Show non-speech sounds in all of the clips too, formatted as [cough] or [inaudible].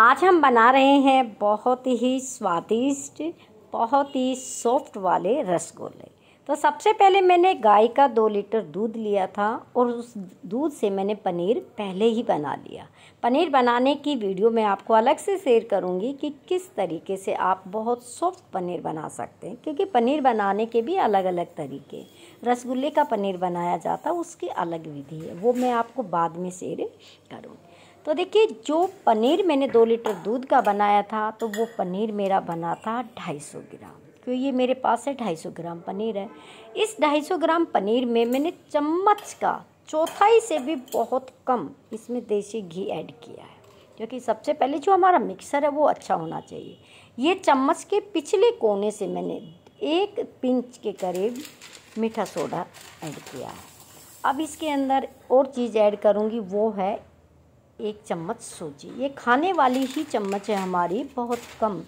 आज हम बना रहे हैं बहुत ही स्वादिष्ट बहुत ही सॉफ्ट वाले रसगुल्ले तो सबसे पहले मैंने गाय का दो लीटर दूध लिया था और उस दूध से मैंने पनीर पहले ही बना लिया पनीर बनाने की वीडियो मैं आपको अलग से शेयर करूंगी कि किस तरीके से आप बहुत सॉफ्ट पनीर बना सकते हैं क्योंकि पनीर बनाने के भी अलग अलग तरीके रसगुल्ले का पनीर बनाया जाता उसकी अलग विधि है वो मैं आपको बाद में शेयर करूँगी तो देखिए जो पनीर मैंने दो लीटर दूध का बनाया था तो वो पनीर मेरा बना था ढाई सौ ग्राम क्योंकि ये मेरे पास है ढाई सौ ग्राम पनीर है इस ढाई सौ ग्राम पनीर में मैंने चम्मच का चौथाई से भी बहुत कम इसमें देसी घी ऐड किया है क्योंकि सबसे पहले जो हमारा मिक्सर है वो अच्छा होना चाहिए ये चम्मच के पिछले कोने से मैंने एक पिंच के करीब मीठा सोडा ऐड किया है अब इसके अंदर और चीज़ ऐड करूँगी वो है एक चम्मच सूजी ये खाने वाली ही चम्मच है हमारी बहुत कम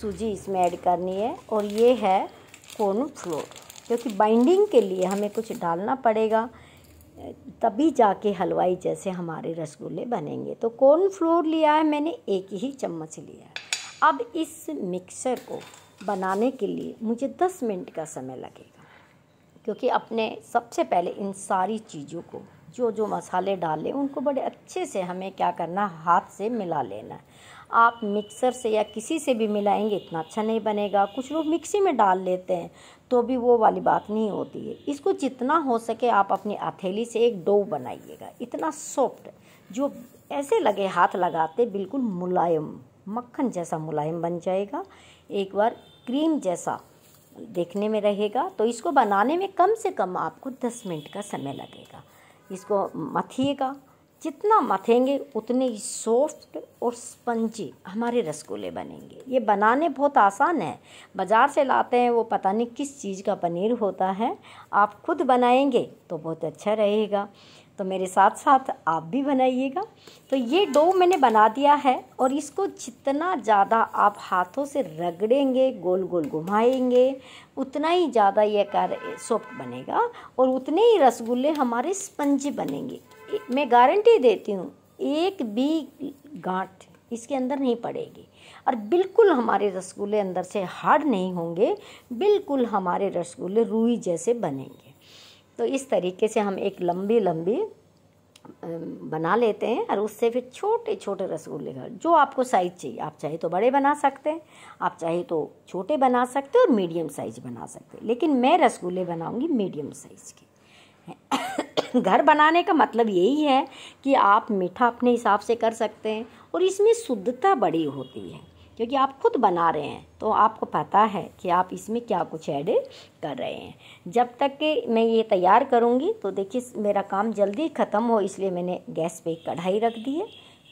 सूजी इसमें ऐड करनी है और ये है कॉर्न फ्लोर क्योंकि बाइंडिंग के लिए हमें कुछ डालना पड़ेगा तभी जाके हलवाई जैसे हमारे रसगुल्ले बनेंगे तो कॉर्न फ्लोर लिया है मैंने एक ही चम्मच लिया है अब इस मिक्सर को बनाने के लिए मुझे दस मिनट का समय लगेगा क्योंकि अपने सबसे पहले इन सारी चीज़ों को जो जो मसाले डाले उनको बड़े अच्छे से हमें क्या करना हाथ से मिला लेना आप मिक्सर से या किसी से भी मिलाएंगे इतना अच्छा नहीं बनेगा कुछ लोग मिक्सी में डाल लेते हैं तो भी वो वाली बात नहीं होती है इसको जितना हो सके आप अपनी हथेली से एक डो बनाइएगा इतना सॉफ्ट जो ऐसे लगे हाथ लगाते बिल्कुल मुलायम मक्खन जैसा मुलायम बन जाएगा एक बार क्रीम जैसा देखने में रहेगा तो इसको बनाने में कम से कम आपको दस मिनट का समय लगेगा इसको मथिएगा जितना मथेंगे उतने ही सॉफ्ट और स्पंजी हमारे रसगुल्ले बनेंगे ये बनाने बहुत आसान है बाज़ार से लाते हैं वो पता नहीं किस चीज़ का पनीर होता है आप खुद बनाएंगे तो बहुत अच्छा रहेगा तो मेरे साथ साथ आप भी बनाइएगा तो ये डो मैंने बना दिया है और इसको जितना ज़्यादा आप हाथों से रगड़ेंगे गोल गोल घुमाएंगे उतना ही ज़्यादा ये कार सॉफ्ट बनेगा और उतने ही रसगुल्ले हमारे स्पंज बनेंगे मैं गारंटी देती हूँ एक भी गांठ इसके अंदर नहीं पड़ेगी और बिल्कुल हमारे रसगुल्ले अंदर से हार्ड नहीं होंगे बिल्कुल हमारे रसगुल्ले रूई जैसे बनेंगे तो इस तरीके से हम एक लंबी लंबी बना लेते हैं और उससे फिर छोटे छोटे रसगुल्ले का जो आपको साइज़ चाहिए आप चाहे तो बड़े बना सकते हैं आप चाहे तो छोटे बना सकते हैं और मीडियम साइज बना सकते हैं लेकिन मैं रसगुल्ले बनाऊंगी मीडियम साइज़ के [coughs] घर बनाने का मतलब यही है कि आप मीठा अपने हिसाब से कर सकते हैं और इसमें शुद्धता बड़ी होती है क्योंकि आप खुद बना रहे हैं तो आपको पता है कि आप इसमें क्या कुछ ऐड कर रहे हैं जब तक कि मैं ये तैयार करूँगी तो देखिए मेरा काम जल्दी ख़त्म हो इसलिए मैंने गैस पे कढ़ाई रख दी है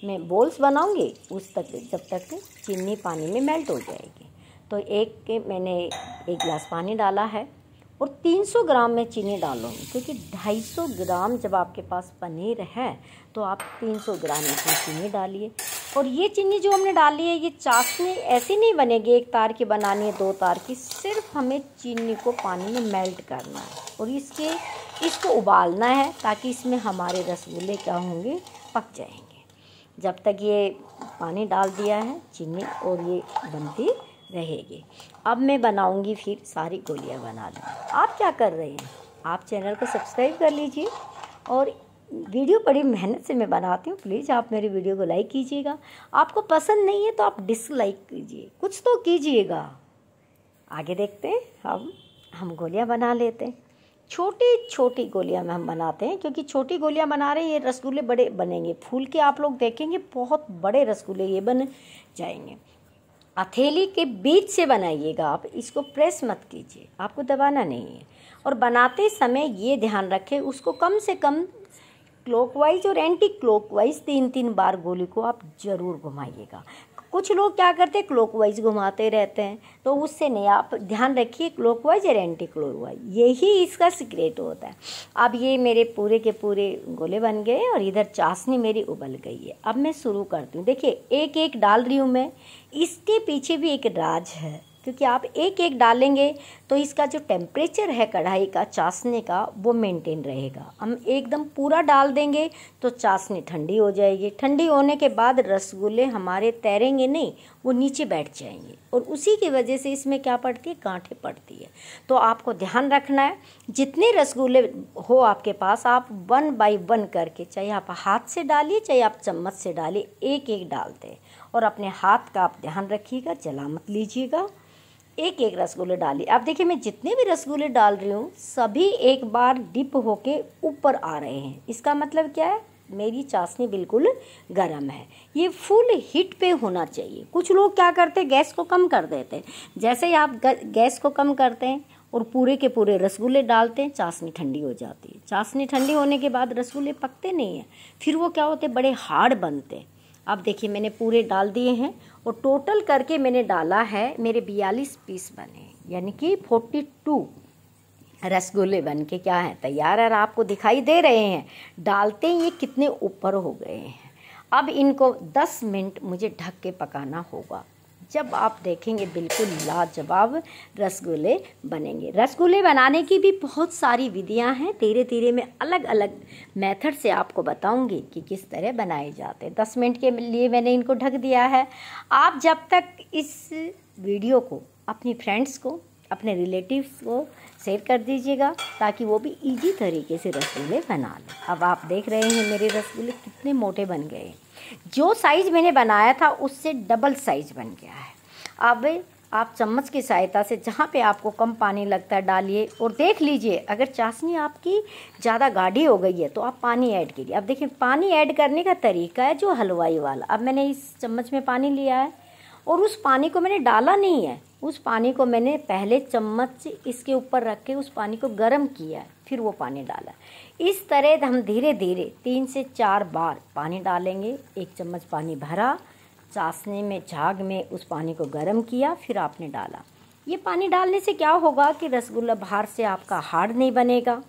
मैं बोल्स बनाऊँगी उस तक जब तक चीनी पानी में मेल्ट हो जाएगी तो एक के मैंने एक गिलास पानी डाला है और 300 ग्राम में चीनी डालूँगी क्योंकि 250 ग्राम जब आपके पास पनीर है तो आप 300 ग्राम इसमें चीनी डालिए और ये चीनी जो हमने डाली है ये चाशनी ऐसी नहीं बनेगी एक तार की बनानी है दो तार की सिर्फ हमें चीनी को पानी में मेल्ट करना है और इसके इसको उबालना है ताकि इसमें हमारे रसगुल्ले क्या होंगे पक जाएंगे जब तक ये पानी डाल दिया है चीनी और ये बनती रहेगी अब मैं बनाऊंगी फिर सारी गोलियां बना लूँगी आप क्या कर रहे हैं आप चैनल को सब्सक्राइब कर लीजिए और वीडियो बड़ी मेहनत से मैं बनाती हूँ प्लीज़ आप मेरी वीडियो को लाइक कीजिएगा आपको पसंद नहीं है तो आप डिसलाइक कीजिए कुछ तो कीजिएगा आगे देखते हैं हम हम गोलियाँ बना लेते हैं छोटी छोटी गोलियाँ में हम बनाते हैं क्योंकि छोटी गोलियाँ बना रहे हैं ये रसगुल्ले बड़े बनेंगे फूल के आप लोग देखेंगे बहुत बड़े रसगुल्ले ये बन जाएंगे हथेली के बीच से बनाइएगा आप इसको प्रेस मत कीजिए आपको दबाना नहीं है और बनाते समय ये ध्यान रखें उसको कम से कम क्लॉकवाइज और एंटी क्लॉकवाइज तीन तीन बार गोली को आप ज़रूर घुमाइएगा कुछ लोग क्या करते हैं क्लॉकवाइज घुमाते रहते हैं तो उससे नहीं आप ध्यान रखिए क्लॉकवाइज और एंटी क्लॉकवाइज यही इसका सीक्रेट होता है अब ये मेरे पूरे के पूरे गोले बन गए और इधर चाशनी मेरी उबल गई है अब मैं शुरू करती हूँ देखिए एक एक डाल रही हूँ मैं इसके पीछे भी एक राज है क्योंकि आप एक एक डालेंगे तो इसका जो टेम्परेचर है कढ़ाई का चासने का वो मेंटेन रहेगा हम एकदम पूरा डाल देंगे तो चासनी ठंडी हो जाएगी ठंडी होने के बाद रसगुल्ले हमारे तैरेंगे नहीं वो नीचे बैठ जाएंगे और उसी की वजह से इसमें क्या पड़ती है कांठे पड़ती है तो आपको ध्यान रखना है जितने रसगुल्ले हो आपके पास आप वन बाई वन करके चाहे आप हाथ से डालिए चाहे आप चम्मच से डालिए एक एक डालते हैं और अपने हाथ का आप ध्यान रखिएगा जला मत लीजिएगा एक एक रसगुल्ले डाली आप देखिए मैं जितने भी रसगुल्ले डाल रही हूँ सभी एक बार डिप होके ऊपर आ रहे हैं इसका मतलब क्या है मेरी चाशनी बिल्कुल गर्म है ये फुल हीट पे होना चाहिए कुछ लोग क्या करते हैं गैस को कम कर देते हैं जैसे ही आप गैस को कम करते हैं और पूरे के पूरे रसगुल्ले डालते हैं चाशनी ठंडी हो जाती है चाशनी ठंडी होने के बाद रसगुल्ले पकते नहीं हैं फिर वो क्या होते बड़े हार्ड बनते हैं अब देखिए मैंने पूरे डाल दिए हैं और टोटल करके मैंने डाला है मेरे बयालीस पीस बने यानी कि फोर्टी टू रसगुल्ले बन के क्या है तैयार है आपको दिखाई दे रहे हैं डालते ये कितने ऊपर हो गए हैं अब इनको 10 मिनट मुझे ढक के पकाना होगा जब आप देखेंगे बिल्कुल लाजवाब रसगुल्ले बनेंगे रसगुल्ले बनाने की भी बहुत सारी विधियां हैं धीरे धीरे मैं अलग अलग मेथड से आपको बताऊंगी कि किस तरह बनाए जाते हैं दस मिनट के लिए मैंने इनको ढक दिया है आप जब तक इस वीडियो को अपनी फ्रेंड्स को अपने रिलेटिव्स को शेयर कर दीजिएगा ताकि वो भी इजी तरीके से रसगुल्ले बना लें अब आप देख रहे हैं मेरे रसगुल्ले कितने मोटे बन गए हैं जो साइज़ मैंने बनाया था उससे डबल साइज़ बन गया है अब आप चम्मच की सहायता से जहाँ पे आपको कम पानी लगता है डालिए और देख लीजिए अगर चाशनी आपकी ज़्यादा गाढ़ी हो गई है तो आप पानी ऐड कीजिए अब देखिए पानी ऐड करने का तरीका है जो हलवाई वाला अब मैंने इस चम्मच में पानी लिया है और उस पानी को मैंने डाला नहीं है उस पानी को मैंने पहले चम्मच इसके ऊपर रख के उस पानी को गर्म किया फिर वो पानी डाला इस तरह हम धीरे धीरे तीन से चार बार पानी डालेंगे एक चम्मच पानी भरा चासने में झाग में उस पानी को गर्म किया फिर आपने डाला ये पानी डालने से क्या होगा कि रसगुल्ला बाहर से आपका हार्ड नहीं बनेगा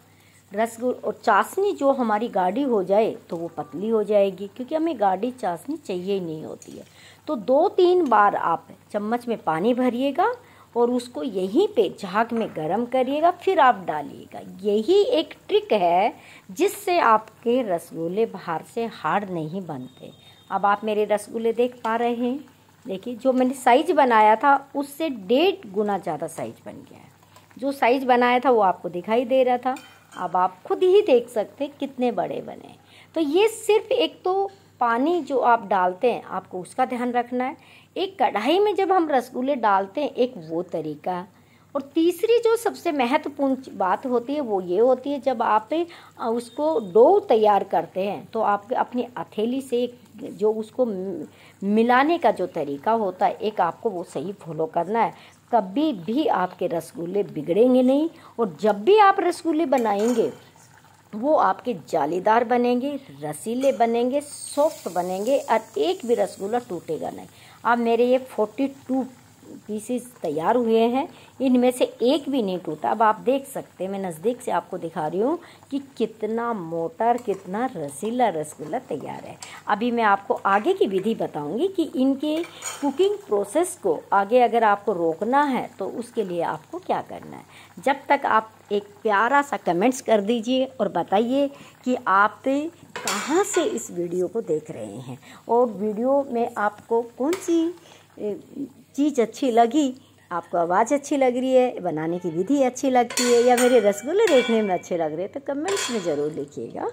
रसगुल और चाशनी जो हमारी गाढ़ी हो जाए तो वो पतली हो जाएगी क्योंकि हमें गाढ़ी चाशनी चाहिए ही नहीं होती है तो दो तीन बार आप चम्मच में पानी भरिएगा और उसको यहीं पे झाग में गरम करिएगा फिर आप डालिएगा यही एक ट्रिक है जिससे आपके रसगुल्ले बाहर से हार्ड नहीं बनते अब आप मेरे रसगुल्ले देख पा रहे हैं देखिए जो मैंने साइज बनाया था उससे डेढ़ गुना ज़्यादा साइज बन गया है जो साइज बनाया था वो आपको दिखाई दे रहा था अब आप खुद ही देख सकते हैं कितने बड़े बने तो ये सिर्फ एक तो पानी जो आप डालते हैं आपको उसका ध्यान रखना है एक कढ़ाई में जब हम रसगुल्ले डालते हैं एक वो तरीका और तीसरी जो सबसे महत्वपूर्ण बात होती है वो ये होती है जब आप उसको डो तैयार करते हैं तो आप अपनी हथेली से एक जो उसको मिलाने का जो तरीका होता है एक आपको वो सही फॉलो करना है कभी भी आपके रसगुल्ले बिगड़ेंगे नहीं और जब भी आप रसगुल्ले बनाएंगे वो आपके जालीदार बनेंगे रसीले बनेंगे सॉफ्ट बनेंगे और एक भी रसगुल्ला टूटेगा नहीं आप मेरे ये फोर्टी टू पीसेस तैयार हुए हैं इनमें से एक भी नहीं टूटा अब आप देख सकते हैं मैं नज़दीक से आपको दिखा रही हूँ कि कितना मोटा और कितना रसीला रसगुल्ला तैयार है अभी मैं आपको आगे की विधि बताऊँगी कि इनके कुकिंग प्रोसेस को आगे अगर आपको रोकना है तो उसके लिए आपको क्या करना है जब तक आप एक प्यारा सा कमेंट्स कर दीजिए और बताइए कि आप कहाँ से इस वीडियो को देख रहे हैं और वीडियो में आपको कौन सी चीज़ अच्छी लगी आपको आवाज़ अच्छी लग रही है बनाने की विधि अच्छी लगती है या मेरे रसगुल्ले देखने में अच्छे लग रहे हैं तो कमेंट्स में ज़रूर लिखिएगा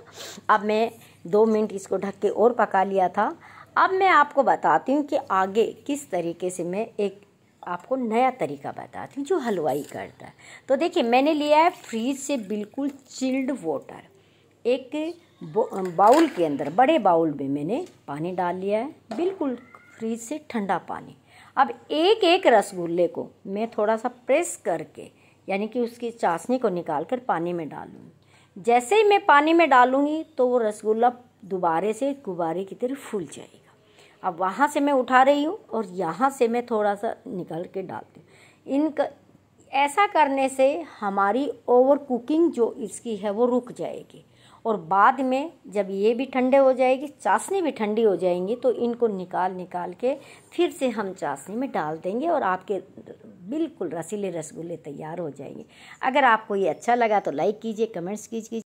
अब मैं दो मिनट इसको ढक के और पका लिया था अब मैं आपको बताती हूँ कि आगे किस तरीके से मैं एक आपको नया तरीका बताती हूँ जो हलवाई करता है तो देखिए मैंने लिया है फ्रीज से बिल्कुल चिल्ड वाटर एक बाउल के अंदर बड़े बाउल में मैंने पानी डाल लिया है बिल्कुल फ्रीज से ठंडा पानी अब एक एक रसगुल्ले को मैं थोड़ा सा प्रेस करके यानी कि उसकी चाशनी को निकाल कर पानी में डालूँगी जैसे ही मैं पानी में डालूँगी तो वो रसगुल्ला दोबारे से गुब्बारे की तरह फूल जाएगा अब वहाँ से मैं उठा रही हूँ और यहाँ से मैं थोड़ा सा निकल के डालती हूँ इनका ऐसा करने से हमारी ओवर कुकिंग जो इसकी है वो रुक जाएगी और बाद में जब ये भी ठंडे हो जाएगी चाशनी भी ठंडी हो जाएंगी तो इनको निकाल निकाल के फिर से हम चाशनी में डाल देंगे और आपके बिल्कुल रसीले रसगुल्ले तैयार हो जाएंगे अगर आपको ये अच्छा लगा तो लाइक कीजिए कमेंट्स कीजिए